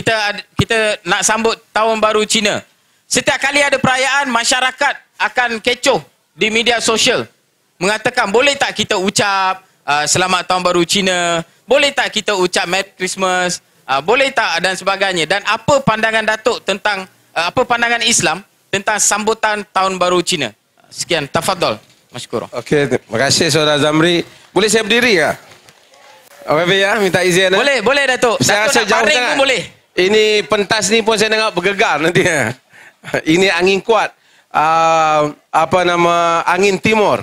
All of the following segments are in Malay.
kita kita nak sambut tahun baru Cina. Setiap kali ada perayaan, masyarakat akan kecoh di media sosial. Mengatakan, boleh tak kita ucap uh, selamat tahun baru Cina? Boleh tak kita ucap Merry Christmas? Uh, boleh tak dan sebagainya. Dan apa pandangan Datuk tentang, uh, apa pandangan Islam tentang sambutan tahun baru Cina? Sekian, tafadol. Masyukur. Okey, terima kasih Saudara Zamri. Boleh saya berdiri ke? Okey ya, minta izin. Eh? Boleh, boleh Datuk. Saya Datuk rasa nak jauh sangat. Pun boleh ini pentas ni pun saya dengar bergegar nanti. Eh. ini angin kuat. Uh, apa nama angin timur.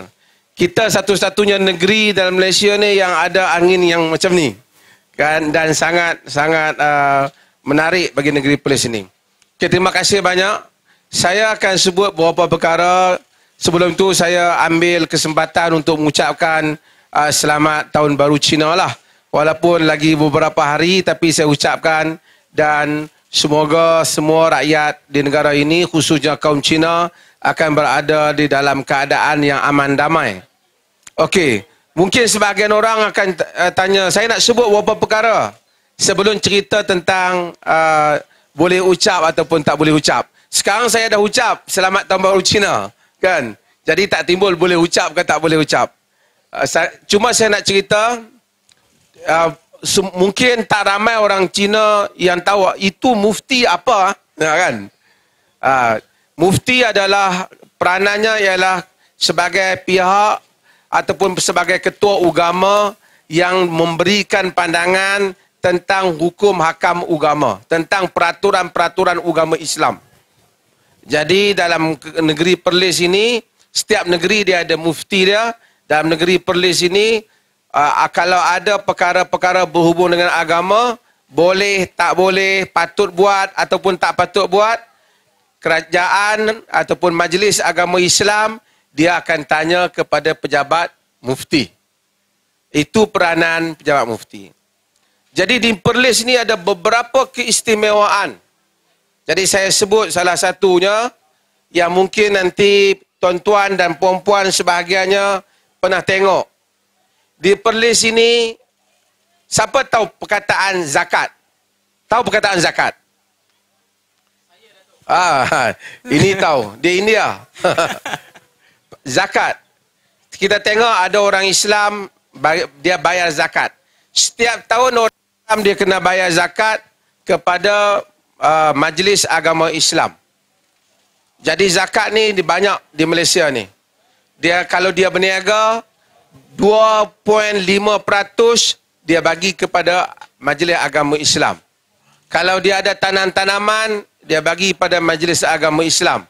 Kita satu-satunya negeri dalam Malaysia ni yang ada angin yang macam ni. Kan dan sangat sangat uh, menarik bagi negeri Perlis ini. Okay, terima kasih banyak. Saya akan sebut beberapa perkara. Sebelum tu saya ambil kesempatan untuk mengucapkan uh, selamat tahun baru Cina lah. Walaupun lagi beberapa hari tapi saya ucapkan dan semoga semua rakyat di negara ini khususnya kaum Cina akan berada di dalam keadaan yang aman damai. Okey, mungkin sebahagian orang akan eh, tanya, saya nak sebut beberapa perkara sebelum cerita tentang uh, boleh ucap ataupun tak boleh ucap. Sekarang saya dah ucap selamat tahun baru Cina, kan? Jadi tak timbul boleh ucap ke tak boleh ucap. Uh, eh, saya, cuma saya nak cerita uh, mungkin tak ramai orang Cina yang tahu itu mufti apa ya kan ha, mufti adalah peranannya ialah sebagai pihak ataupun sebagai ketua agama yang memberikan pandangan tentang hukum hakam agama tentang peraturan-peraturan agama Islam jadi dalam negeri Perlis ini setiap negeri dia ada mufti dia dalam negeri Perlis ini uh, kalau ada perkara-perkara berhubung dengan agama boleh tak boleh patut buat ataupun tak patut buat kerajaan ataupun majlis agama Islam dia akan tanya kepada pejabat mufti itu peranan pejabat mufti jadi di Perlis ni ada beberapa keistimewaan jadi saya sebut salah satunya yang mungkin nanti tuan-tuan dan puan-puan sebahagiannya pernah tengok di perlis ini siapa tahu perkataan zakat? Tahu perkataan zakat? Ah, ha, ini tahu. Di India. Lah. zakat. Kita tengok ada orang Islam dia bayar zakat. Setiap tahun orang Islam dia kena bayar zakat kepada uh, majlis agama Islam. Jadi zakat ni banyak di Malaysia ni. Dia kalau dia berniaga, 2.5% dia bagi kepada Majlis Agama Islam. Kalau dia ada tanam-tanaman, dia bagi pada Majlis Agama Islam.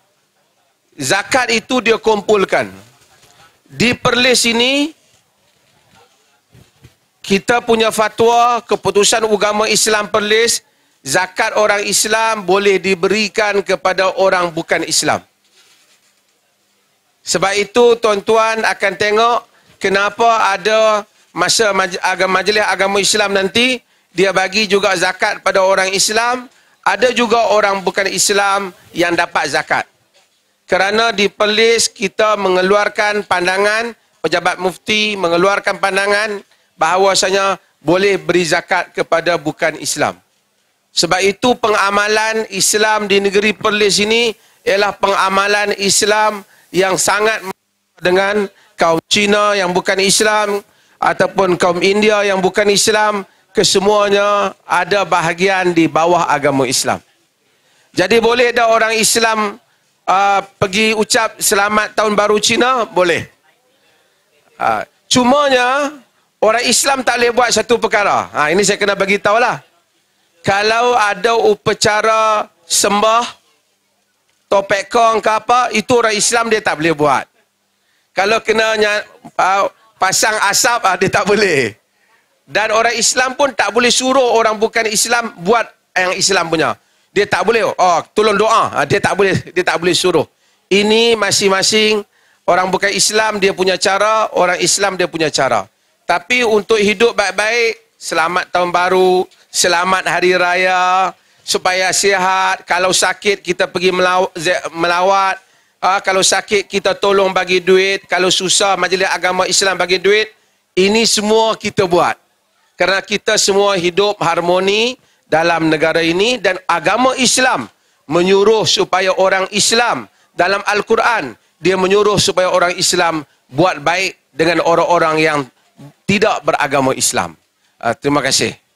Zakat itu dia kumpulkan. Di Perlis ini, kita punya fatwa keputusan agama Islam Perlis, zakat orang Islam boleh diberikan kepada orang bukan Islam. Sebab itu tuan-tuan akan tengok, kenapa ada masa agama majlis agama Islam nanti dia bagi juga zakat pada orang Islam ada juga orang bukan Islam yang dapat zakat kerana di Perlis kita mengeluarkan pandangan pejabat mufti mengeluarkan pandangan bahawasanya boleh beri zakat kepada bukan Islam sebab itu pengamalan Islam di negeri Perlis ini ialah pengamalan Islam yang sangat dengan kaum Cina yang bukan Islam ataupun kaum India yang bukan Islam kesemuanya ada bahagian di bawah agama Islam. Jadi boleh ada orang Islam uh, pergi ucap selamat tahun baru Cina? Boleh. Uh, cumanya orang Islam tak boleh buat satu perkara. Ha, ini saya kena bagi tahulah. Kalau ada upacara sembah topek kong ke apa, itu orang Islam dia tak boleh buat. Kalau kena ah, pasang asap, ah, dia tak boleh. Dan orang Islam pun tak boleh suruh orang bukan Islam buat yang Islam punya. Dia tak boleh. Oh, tolong doa. Ah, dia tak boleh. Dia tak boleh suruh. Ini masing-masing orang bukan Islam dia punya cara, orang Islam dia punya cara. Tapi untuk hidup baik-baik, selamat tahun baru, selamat hari raya, supaya sihat. Kalau sakit kita pergi melawat, Uh, kalau sakit kita tolong bagi duit, kalau susah majlis agama Islam bagi duit. Ini semua kita buat. Kerana kita semua hidup harmoni dalam negara ini dan agama Islam menyuruh supaya orang Islam dalam Al-Quran dia menyuruh supaya orang Islam buat baik dengan orang-orang yang tidak beragama Islam. Uh, terima kasih.